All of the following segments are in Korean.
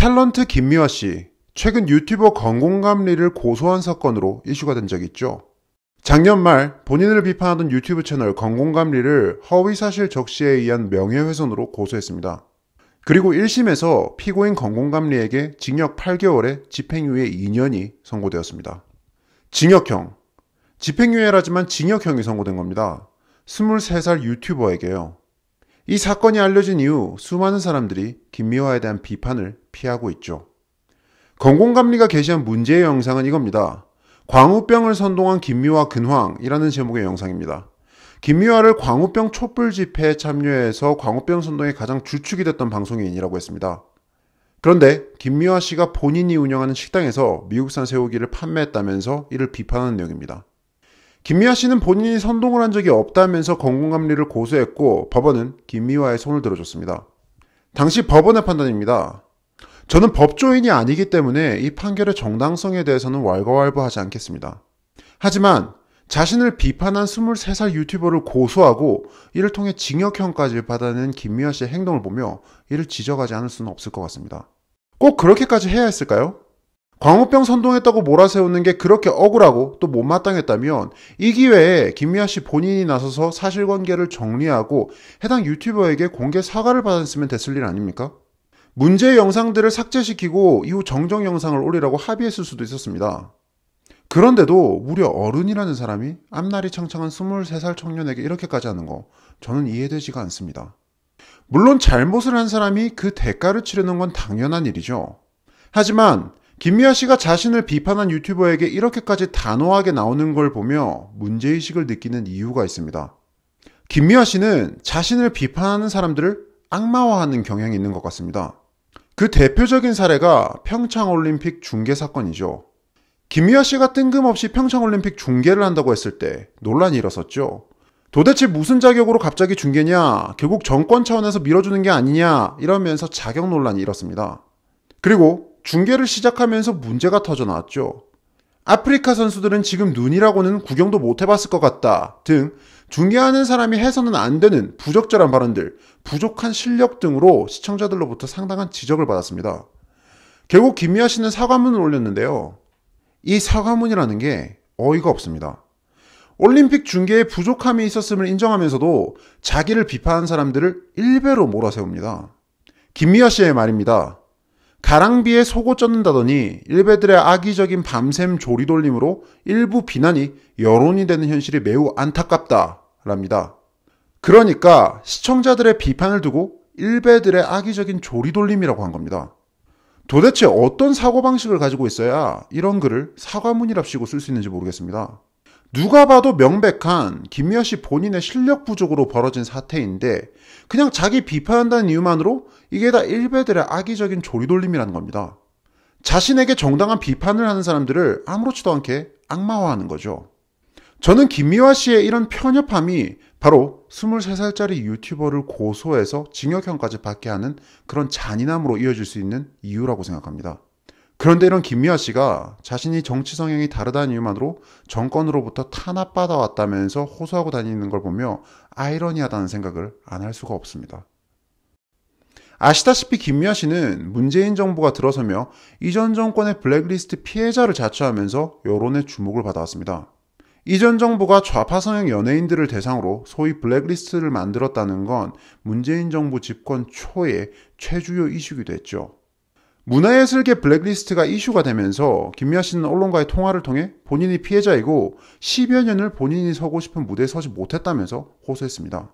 탤런트 김미화 씨, 최근 유튜버 건공감리를 고소한 사건으로 이슈가 된 적이 있죠. 작년 말 본인을 비판하던 유튜브 채널 건공감리를 허위사실 적시에 의한 명예훼손으로 고소했습니다. 그리고 1심에서 피고인 건공감리에게 징역 8개월에 집행유예 2년이 선고되었습니다. 징역형. 집행유예라지만 징역형이 선고된 겁니다. 23살 유튜버에게요. 이 사건이 알려진 이후 수많은 사람들이 김미화에 대한 비판을 피하고 있죠. 건공감리가 게시한 문제의 영상은 이겁니다. 광우병을 선동한 김미화 근황이라는 제목의 영상입니다. 김미화를 광우병 촛불 집회에 참여해서 광우병 선동의 가장 주축이 됐던 방송인이라고 했습니다. 그런데 김미화 씨가 본인이 운영하는 식당에서 미국산 새우기를 판매했다면서 이를 비판하는 내용입니다. 김미화 씨는 본인이 선동을 한 적이 없다면서 건강감리를 고소했고 법원은 김미화의 손을 들어줬습니다. 당시 법원의 판단입니다. 저는 법조인이 아니기 때문에 이 판결의 정당성에 대해서는 왈가왈부하지 않겠습니다. 하지만 자신을 비판한 23살 유튜버를 고소하고 이를 통해 징역형까지 받아낸 김미화 씨의 행동을 보며 이를 지적하지 않을 수는 없을 것 같습니다. 꼭 그렇게까지 해야 했을까요? 광우병 선동했다고 몰아세우는 게 그렇게 억울하고 또 못마땅했다면 이 기회에 김미아 씨 본인이 나서서 사실관계를 정리하고 해당 유튜버에게 공개 사과를 받았으면 됐을 일 아닙니까? 문제의 영상들을 삭제시키고 이후 정정 영상을 올리라고 합의했을 수도 있었습니다. 그런데도 무려 어른이라는 사람이 앞날이 창창한 23살 청년에게 이렇게까지 하는 거 저는 이해되지가 않습니다. 물론 잘못을 한 사람이 그 대가를 치르는 건 당연한 일이죠. 하지만 김미아 씨가 자신을 비판한 유튜버에게 이렇게까지 단호하게 나오는 걸 보며 문제의식을 느끼는 이유가 있습니다. 김미아 씨는 자신을 비판하는 사람들을 악마화하는 경향이 있는 것 같습니다. 그 대표적인 사례가 평창올림픽 중계 사건이죠. 김미아 씨가 뜬금없이 평창올림픽 중계를 한다고 했을 때 논란이 일었었죠. 도대체 무슨 자격으로 갑자기 중계냐, 결국 정권 차원에서 밀어주는 게 아니냐, 이러면서 자격 논란이 일었습니다. 그리고 중계를 시작하면서 문제가 터져 나왔죠. 아프리카 선수들은 지금 눈이라고는 구경도 못 해봤을 것 같다 등 중계하는 사람이 해서는 안 되는 부적절한 발언들, 부족한 실력 등으로 시청자들로부터 상당한 지적을 받았습니다. 결국 김미아 씨는 사과문을 올렸는데요. 이 사과문이라는 게 어이가 없습니다. 올림픽 중계에 부족함이 있었음을 인정하면서도 자기를 비판한 사람들을 일배로 몰아세웁니다. 김미아 씨의 말입니다. 가랑비에 속옷 젖는다더니 일베들의 악의적인 밤샘 조리돌림으로 일부 비난이 여론이 되는 현실이 매우 안타깝다랍니다. 그러니까 시청자들의 비판을 두고 일베들의 악의적인 조리돌림이라고 한 겁니다. 도대체 어떤 사고방식을 가지고 있어야 이런 글을 사과문이랍시고 쓸 수 있는지 모르겠습니다. 누가 봐도 명백한 김미아 씨 본인의 실력 부족으로 벌어진 사태인데 그냥 자기 비판한다는 이유만으로 이게 다 일베들의 악의적인 조리돌림이라는 겁니다. 자신에게 정당한 비판을 하는 사람들을 아무렇지도 않게 악마화하는 거죠. 저는 김미화 씨의 이런 편협함이 바로 23살짜리 유튜버를 고소해서 징역형까지 받게 하는 그런 잔인함으로 이어질 수 있는 이유라고 생각합니다. 그런데 이런 김미화 씨가 자신이 정치 성향이 다르다는 이유만으로 정권으로부터 탄압받아 왔다면서 호소하고 다니는 걸 보며 아이러니하다는 생각을 안 할 수가 없습니다. 아시다시피 김미화 씨는 문재인 정부가 들어서며 이전 정권의 블랙리스트 피해자를 자처하면서 여론의 주목을 받아왔습니다. 이전 정부가 좌파 성향 연예인들을 대상으로 소위 블랙리스트를 만들었다는 건 문재인 정부 집권 초에 최주요 이슈기도 했죠. 문화예술계 블랙리스트가 이슈가 되면서 김미아 씨는 언론과의 통화를 통해 본인이 피해자이고 10여 년을 본인이 서고 싶은 무대에 서지 못했다면서 호소했습니다.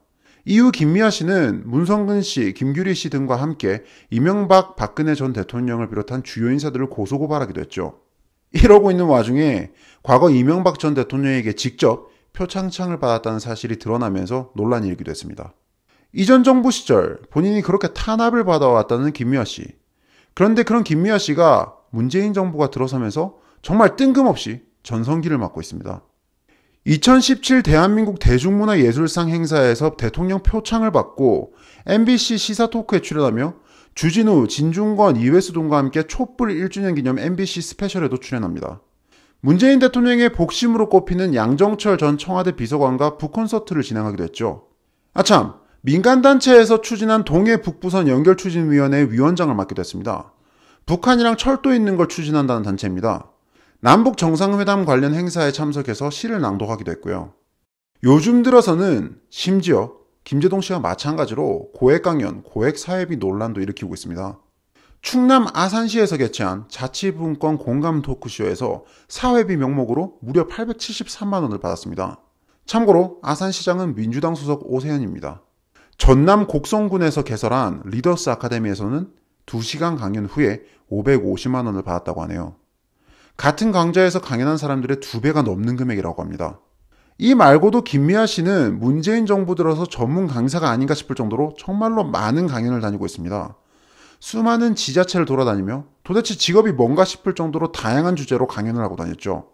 이후 김미아 씨는 문성근 씨, 김규리 씨 등과 함께 이명박, 박근혜 전 대통령을 비롯한 주요 인사들을 고소고발하기도 했죠. 이러고 있는 와중에 과거 이명박 전 대통령에게 직접 표창창을 받았다는 사실이 드러나면서 논란이 일기도 했습니다. 이전 정부 시절 본인이 그렇게 탄압을 받아왔다는 김미아 씨. 그런데 그런 김미아 씨가 문재인 정부가 들어서면서 정말 뜬금없이 전성기를 맞고 있습니다. 2017 대한민국 대중문화예술상 행사에서 대통령 표창을 받고 MBC 시사 토크에 출연하며 주진우, 진중권, 이회수동과 함께 촛불 1주년 기념 MBC 스페셜에도 출연합니다. 문재인 대통령의 복심으로 꼽히는 양정철 전 청와대 비서관과 북콘서트를 진행하기도 했죠. 아참, 민간단체에서 추진한 동해 북부선 연결추진위원회 위원장을 맡기도 했습니다. 북한이랑 철도 있는 걸 추진한다는 단체입니다. 남북 정상회담 관련 행사에 참석해서 시를 낭독하기도 했고요. 요즘 들어서는 심지어 김재동 씨와 마찬가지로 고액 강연, 고액 사회비 논란도 일으키고 있습니다. 충남 아산시에서 개최한 자치분권 공감 토크쇼에서 사회비 명목으로 무려 873만 원을 받았습니다. 참고로 아산시장은 민주당 소속 오세현입니다. 전남 곡성군에서 개설한 리더스 아카데미에서는 2시간 강연 후에 550만 원을 받았다고 하네요. 같은 강좌에서 강연한 사람들의 두 배가 넘는 금액이라고 합니다. 이 말고도 김미아 씨는 문재인 정부 들어서 전문 강사가 아닌가 싶을 정도로 정말로 많은 강연을 다니고 있습니다. 수많은 지자체를 돌아다니며 도대체 직업이 뭔가 싶을 정도로 다양한 주제로 강연을 하고 다녔죠.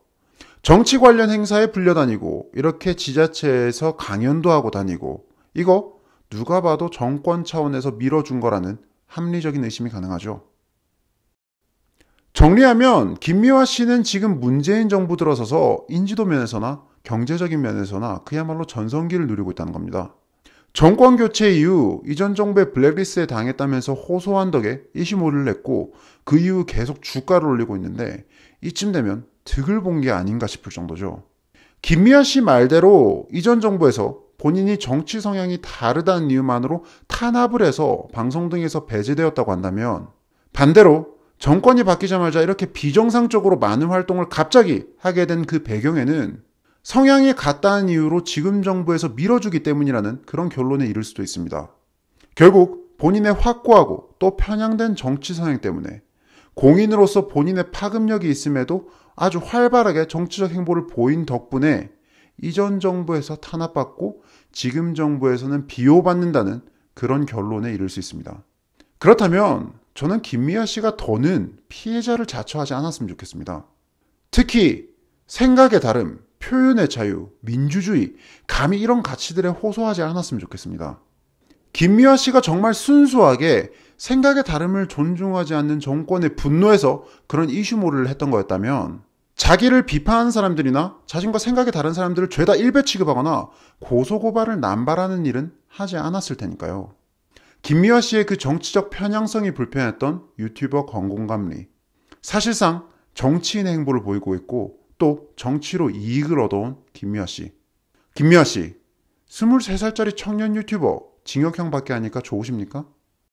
정치 관련 행사에 불려다니고 이렇게 지자체에서 강연도 하고 다니고 이거 누가 봐도 정권 차원에서 밀어준 거라는 합리적인 의심이 가능하죠. 정리하면 김미화 씨는 지금 문재인 정부 들어서서 인지도 면에서나 경제적인 면에서나 그야말로 전성기를 누리고 있다는 겁니다. 정권 교체 이후 이전 정부의 블랙리스트에 당했다면서 호소한 덕에 이시모를 냈고 그 이후 계속 주가를 올리고 있는데 이쯤 되면 득을 본 게 아닌가 싶을 정도죠. 김미아 씨 말대로 이전 정부에서 본인이 정치 성향이 다르다는 이유만으로 탄압을 해서 방송 등에서 배제되었다고 한다면 반대로 정권이 바뀌자마자 이렇게 비정상적으로 많은 활동을 갑자기 하게 된 그 배경에는 성향이 같다는 이유로 지금 정부에서 밀어주기 때문이라는 그런 결론에 이를 수도 있습니다. 결국 본인의 확고하고 또 편향된 정치 성향 때문에 공인으로서 본인의 파급력이 있음에도 아주 활발하게 정치적 행보를 보인 덕분에 이전 정부에서 탄압받고 지금 정부에서는 비호받는다는 그런 결론에 이를 수 있습니다. 그렇다면 저는 김미아 씨가 더는 피해자를 자처하지 않았으면 좋겠습니다. 특히 생각의 다름, 표현의 자유, 민주주의, 감히 이런 가치들에 호소하지 않았으면 좋겠습니다. 김미화 씨가 정말 순수하게 생각의 다름을 존중하지 않는 정권의분노에서 그런 이슈모를 했던 거였다면 자기를 비판하는 사람들이나 자신과 생각이 다른 사람들을 죄다 일배 취급하거나 고소고발을 남발하는 일은 하지 않았을 테니까요. 김미화 씨의 그 정치적 편향성이 불편했던 유튜버 건공감리. 사실상 정치인의 행보를 보이고 있고 또 정치로 이익을 얻어온 김미화 씨. 김미화 씨, 23살짜리 청년 유튜버 징역형 받게 하니까 좋으십니까?